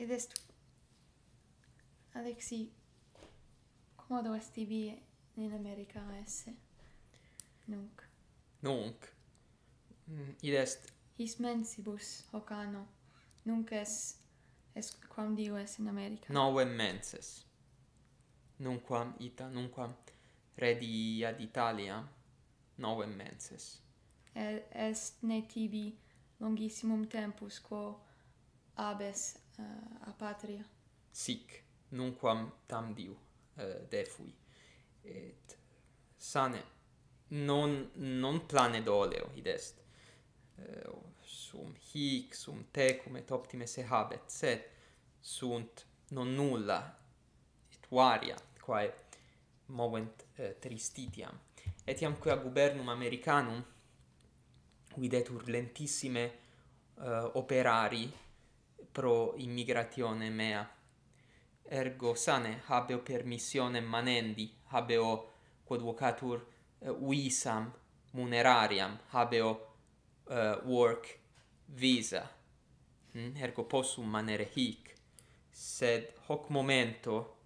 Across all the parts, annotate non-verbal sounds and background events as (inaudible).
Ed est... Alexi, como dovesti vi in America esse? Nunc. Nunc? Mm, Id est... His mensibus hoc anno. Nunc es, es quam Dio es in America. Novem menses. Nunquam ita, nunquam redi ad Italia, novem menses. Est ne tibi longissimum tempus quo abes uh, a patria sic nunquam tam diu uh, eh, defui et sane non non plane doleo id est uh, sum hic sum tecum et optime se habet sed sunt non nulla et varia quae movent uh, tristitiam etiam quia gubernum americanum videtur lentissime uh, operari pro immigratione mea. Ergo sane habeo permissionem manendi, habeo quod vocatur visam eh, munerariam, habeo uh, eh, work visa. Mm? Ergo possum manere hic, sed hoc momento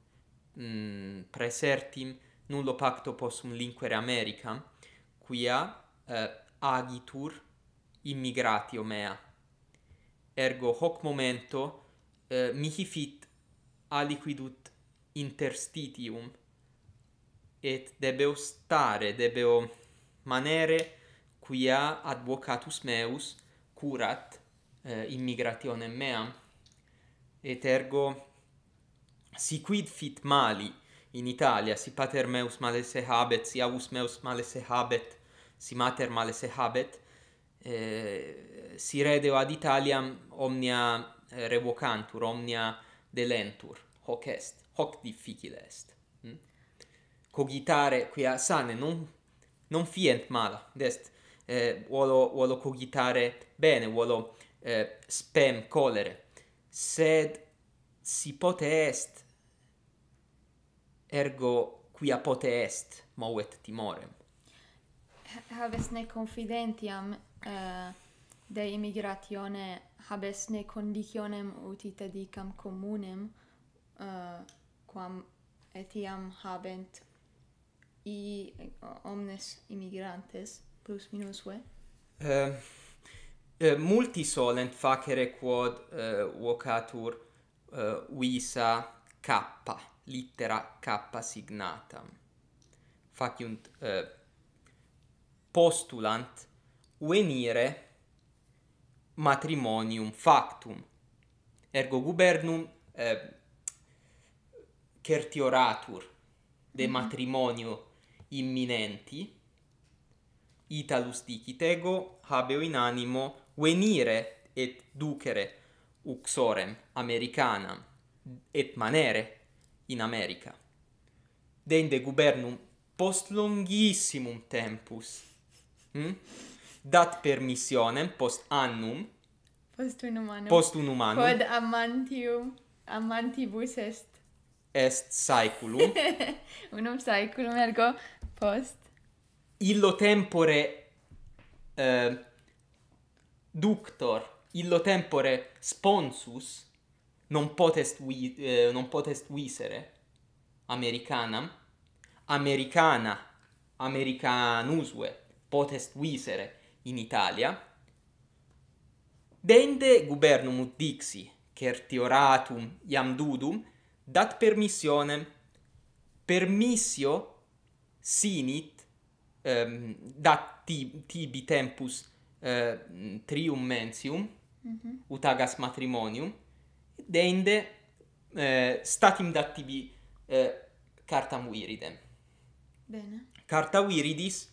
mm, presertim nullo pacto possum linquere Americam, quia uh, agitur immigratio mea ergo hoc momento eh, mihi fit aliquidut interstitium et debeo stare debeo manere quia advocatus meus curat eh, immigrationem meam et ergo si quid fit mali in Italia si pater meus male se habet si avus meus male se habet si mater male se habet eh, si redeo ad Italiam omnia eh, revocantur, omnia delentur, hoc est, hoc difficile est. Mm? Cogitare quia sane, non, non fient mala, dest, eh, volo, volo cogitare bene, volo eh, spem colere, sed si pote est, ergo quia pote est, movet timorem. Habes ne confidentiam Eh, de immigratione habesne ne conditionem ut itadicam communem uh, eh, quam etiam habent i eh, omnes immigrantes plus minus ve uh, uh, multi solent facere quod uh, vocatur uh, visa k littera k signatam faciunt uh, postulant venire matrimonium factum. Ergo gubernum eh, certioratur de mm-hmm. matrimonio imminenti, italus dicit ego, habeo in animo venire et ducere uxorem americanam et manere in America. Dende gubernum post longissimum tempus, hm? dat permissionem post annum post unum annum post unum annum quod amantium amantibus est est saeculum (laughs) unum saeculum ergo post illo tempore eh, ductor illo tempore sponsus non potest vi, eh, non potest visere americanam americana americanusue potest visere in Italia dende gubernum ut dixi certioratum iam dudum dat permissionem permissio sinit um, dat tibi tempus uh, trium mensium mm -hmm. ut agas matrimonium dende uh, statim dat tibi uh, eh, cartam viridem bene carta viridis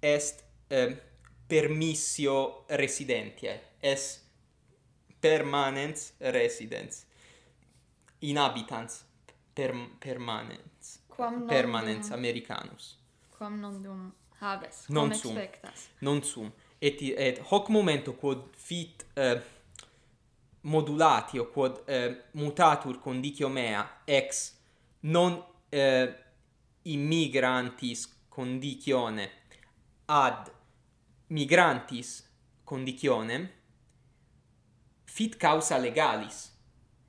est ehm, permissio residentiae, eh. es permanens residens, inhabitans per permanens, quam non permanens dum, americanus. Quam non dum habes, non sum, expectas. Non sum, et, et hoc momento quod fit uh, eh, modulatio, quod uh, mutatur condicio mea ex non uh, immigrantis condicione ad migrantis conditionem fit causa legalis.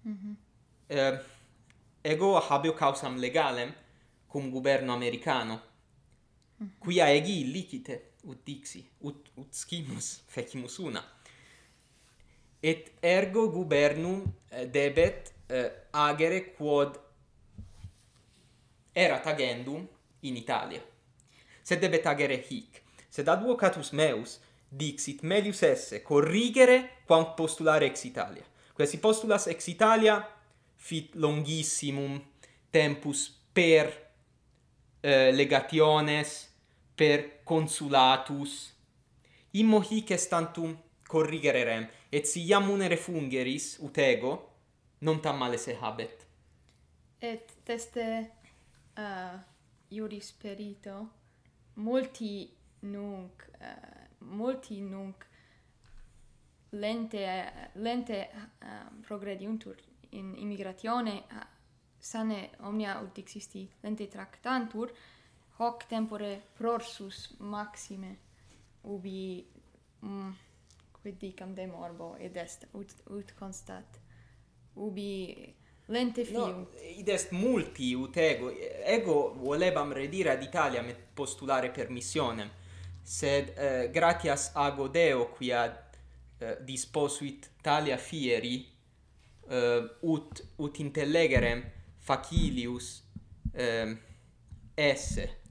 Mm -hmm. ego habeo causam legalem cum guberno americano. Mm -hmm. Quia egi illicite ut dixi, ut, ut scimus (laughs) fecimus una. Et ergo gubernum eh, debet eh, agere quod erat agendum in Italia. Sed debet agere hic sed advocatus meus dixit melius esse corrigere quam postulare ex Italia. Quae si postulas ex Italia fit longissimum tempus per eh, legationes, per consulatus. Immo hic est tantum corrigere rem, et si iam unere fungeris, ut ego, non tam male se habet. Et teste uh, iuris perito, multi nunc uh, multi nunc lente lente um, progrediuntur in immigratione uh, sane omnia ut existi lente tractantur hoc tempore prorsus maxime ubi mm, quid dicam de morbo id est ut, ut constat ubi lente fiunt. No, id est multi ut ego ego volebam redire ad Italia et postulare permissionem sed eh, gratias ago Deo quia eh, disposuit talia fieri eh, ut, ut intellegere facilius ehm, esse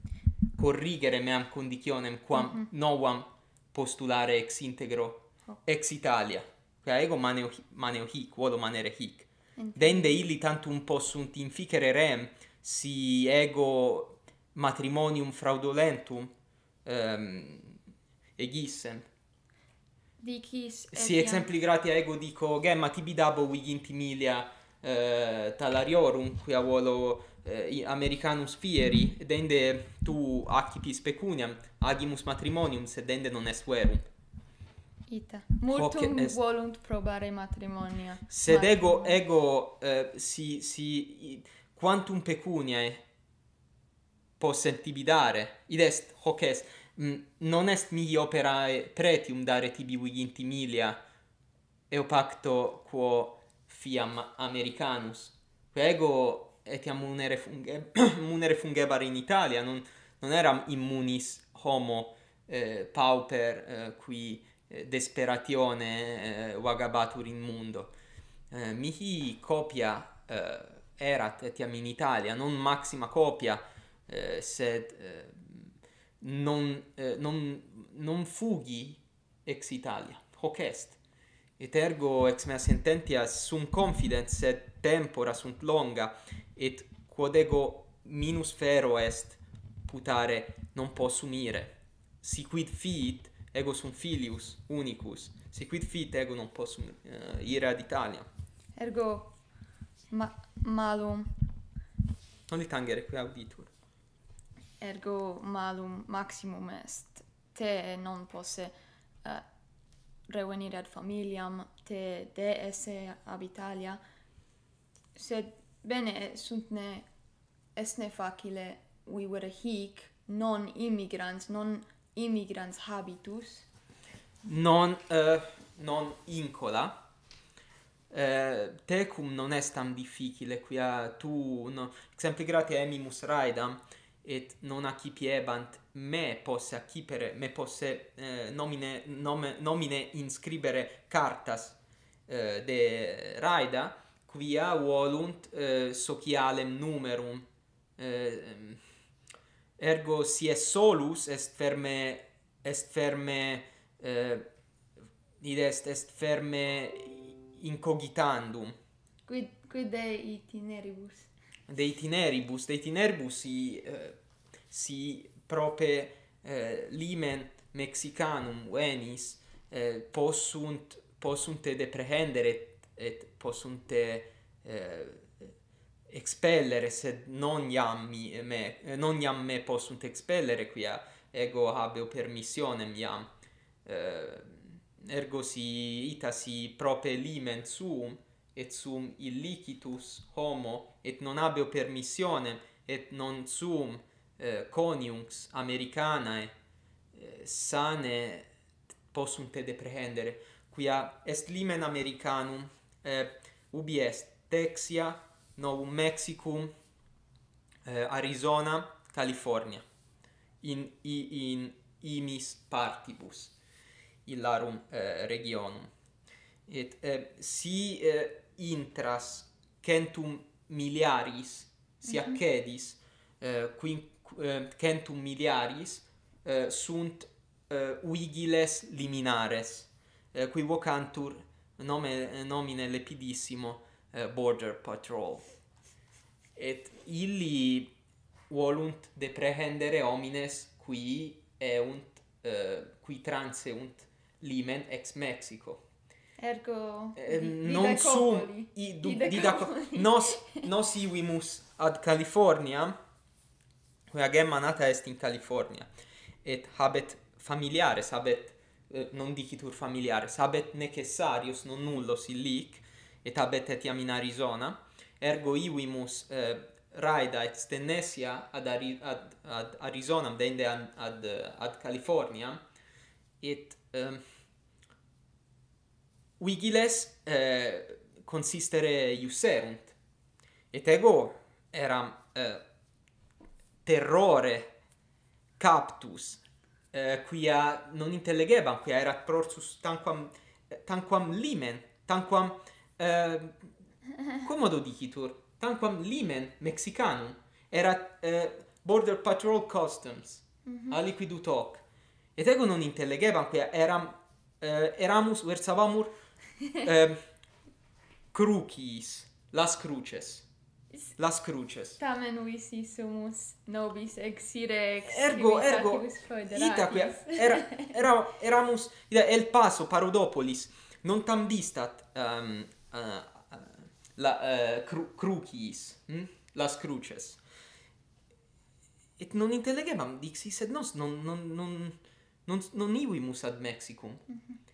corrigere meam condicionem quam mm -hmm. novam postulare ex integro oh. ex Italia quia ego maneo, maneo hic volo manere hic dende illi tantum possunt inficere rem si ego matrimonium fraudulentum um, ehm, egissem. Dicis etiam. Si exempli gratia ego dico, gemma tibi dabo vigint milia uh, eh, talariorum, qui volo uh, americanus fieri, dende tu accipis pecuniam, agimus matrimonium, sed dende non est verum. Ita. Multum est... volunt probare matrimonia. Sed ego, ego, uh, si, si, quantum pecuniae, possent tibi dare id est hoc est mm, non est mihi opera pretium dare tibi viginti milia e pacto quo fiam americanus ego etiam unere funge munere funge (clears throat) in italia non non era immunis homo eh, pauper eh, qui eh, desperatione eh, vagabatur in mundo eh, mihi copia eh, erat etiam in italia non maxima copia eh, sed eh, non eh, non non fugi ex Italia hoc est et ergo ex mea sententia sum confidence sed tempora sunt longa et quod ego minus fero est putare non possum ire si quid fit ego sum filius unicus si quid fit ego non possum uh, eh, ire ad Italia ergo ma malum non li tangere qui auditur ergo malum maximum est te non posse uh, eh, revenire ad familiam te de esse ab Italia sed bene sunt ne est ne facile we were hic non immigrants non immigrants habitus non uh, non incola Uh, tecum non est tam difficile quia tu no exempli gratia emimus raidam et non accipiebant me posse accipere me posse eh, nomine nome, nomine inscribere cartas eh, de raida quia volunt eh, socialem numerum eh, ergo si est solus est ferme est ferme eh, id est est ferme incogitandum quid quid de itineribus de itineribus de itineribus si eh, si prope uh, limen mexicanum venis eh, possunt possunt te deprehendere et, et possunt te expellere sed non iam mi, me non iam me possunt expellere quia ego habeo permissionem iam ergo si ita si prope limen suum et sum illicitus homo et non habeo permissionem et non sum eh, coniunx americanae eh, sane possum te deprehendere quia est limen americanum eh, ubi est texia novum mexicum eh, arizona california in in, in imis partibus illarum eh, regionum et eh, si eh, intras centum miliaris si mm -hmm. accedis eh, qui eh, centum miliaris eh, sunt eh, vigiles liminares eh, qui vocantur nome nomine lepidissimo eh, border patrol et illi volunt deprehendere homines qui eunt qui transeunt limen ex Mexico ergo eh, non sum i du di da nos (laughs) nos iwimus ad California quae gemma nata est in California et habet familiares habet eh, non dicitur familiares habet necessarius non nullos illic et habet etiam in Arizona ergo iwimus eh, raida et stennesia ad, Ari ad, ad Arizona vende ad, ad, eh, ad California et eh, vigiles eh, consistere iuserunt. Et ego eram eh, terrore captus, eh, quia non intellegebam, quia erat prorsus tanquam, tanquam limen, tanquam, eh, comodo dicitur, tanquam limen mexicanum, erat eh, border patrol customs, mm -hmm. aliquidut hoc. Et ego non intellegebam, quia eram, eh, eramus, versavamur, (laughs) Ehm crucis, las cruces. Las cruces. Tamen visi sumus nobis exire ex ergo ergo ita qui era era eramus ida el paso parodopolis non tam distat um, uh, la uh, cru, crucis, hm? las cruces. Et non intelligemam dixi sed nos non non non non non iuimus ad Mexicum. Mm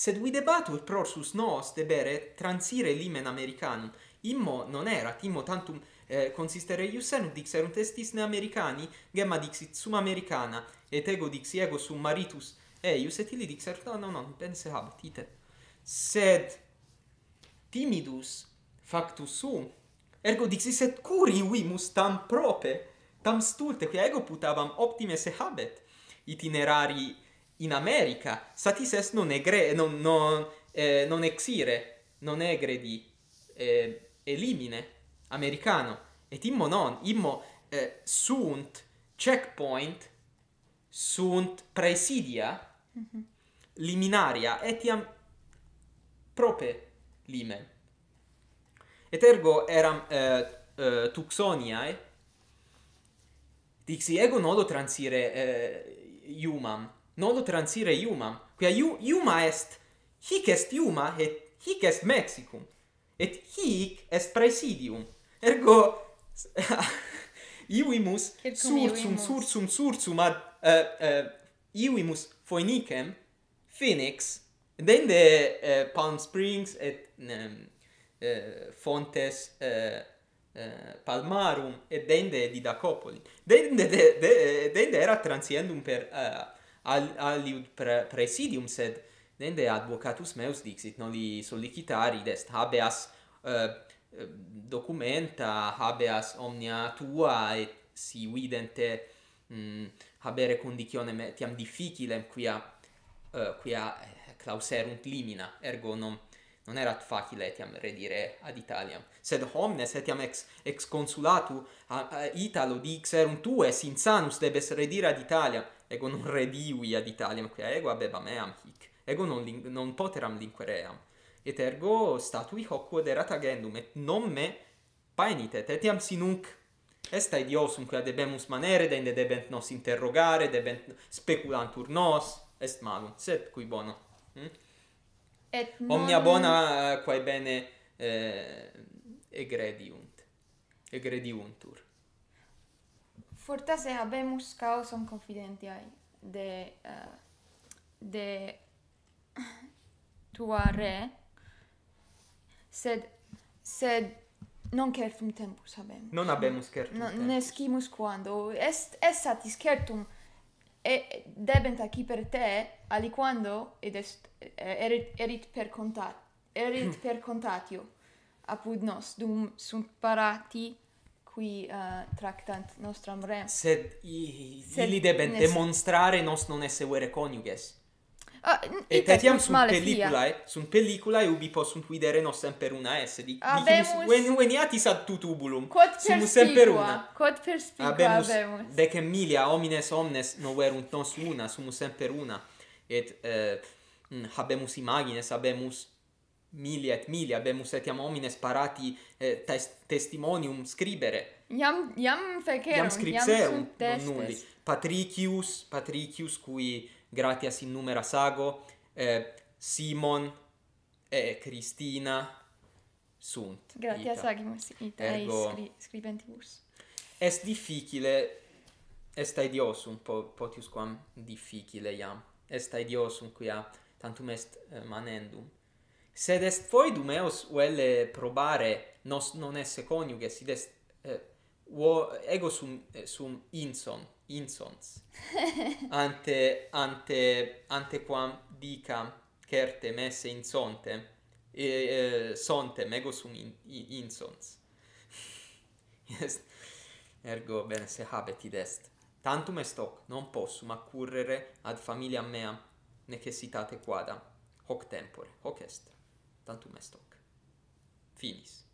Sed vi debatur prorsus nos debere transire limen americanum. Immo non erat, immo tantum eh, consistere iusenum dixerunt estis ne americani, gemma dixit sum americana, et ego dixi ego sum maritus eius, eh, et ili dixer, no, no, no, pense habet, ite. Sed timidus factus sum, ergo dixi, sed curi vimus tam prope, tam stulte, quia ego putabam optime se habet itinerarii in America satis est non egre non non eh, non exire non egre di eh, elimine americano et immo non immo eh, sunt checkpoint sunt presidia mm -hmm. liminaria etiam prope limen et ergo eram eh, eh, tuxoniae dixi ego nodo transire eh, iumam nolo transire iumam, quia iu, iuma est, hic est iuma, et hic est Mexicum, et hic est praesidium. Ergo, (laughs) iuimus surzum, surzum, surzum, ad uh, uh, iuimus foenicem, Phoenix, and then the uh, eh, Palm Springs et um, uh, Fontes uh, uh, Palmarum et dende Didacopoli. Dende, de, de, dende transiendum per al ali pre presidium sed nende advocatus meus dixit non li sollicitari dest habeas uh, documenta habeas omnia tua et si vidente mm, habere conditionem etiam difficilem quia uh, quia clauserunt limina ergo non non erat facile etiam redire ad Italiam sed homnes etiam ex ex consulatu a, a Italo dixerum, tu es insanus debes redire ad Italiam ego non redivi ad Italiam quia ego abeba meam hic ego non non poteram linqueream et ergo statui hoc quod erat agendum et non me paenitet etiam sinunc est aediosum, quia debemus manere dende debent nos interrogare debent speculantur nos est malum sed qui bono hm Et non... Omnia bona eh, quae bene eh, egrediunt, egrediuntur. Fortase habemus causam confidentiae de, uh, de (coughs) tua re, sed, sed non certum tempus habemus. Non habemus certum tempus. Non escimus quando. Est, est satis certum e debent aqui per te aliquando ed est, erit, erit per contat erit per contatio apud nos dum sunt parati qui uh, tractant nostram rem sed i, sed debent demonstrare nos non esse were coniuges Uh, ah, et etiam sunt pelliculae, eh, sunt pelliculae ubi possum videre nos semper una esse, eh, dic, dicimus, veniatis ad tutubulum, perspicua. semper una. Quod perspicua, quod perspicua abemus. abemus. Decem milia, homines omnes, non verunt nos una, sumus semper una, et eh, mm, habemus imagines, habemus milia et milia, habemus etiam homines parati eh, tes, testimonium scribere. Iam, iam fecerum, iam, iam sunt testes. Patricius, Patricius, cui gratias in numera sago eh, Simon e eh, Cristina sunt. Gratias agimus ita Ergo, scri scribentibus. Est difficile est un po potius quam difficile iam. Est idiosum quia tantum est eh, manendum. Sed est foidum eos velle probare nos non esse coniuges, id est eh, wo ego sum eh, sum inson insons (laughs) ante ante ante quam dica certe messe in sonte e sonte ego sum in, in, insons (laughs) yes. ergo bene se habet id est tantum est hoc non posso ma currere ad familia mea necessitate quada hoc tempore hoc est tantum est hoc finis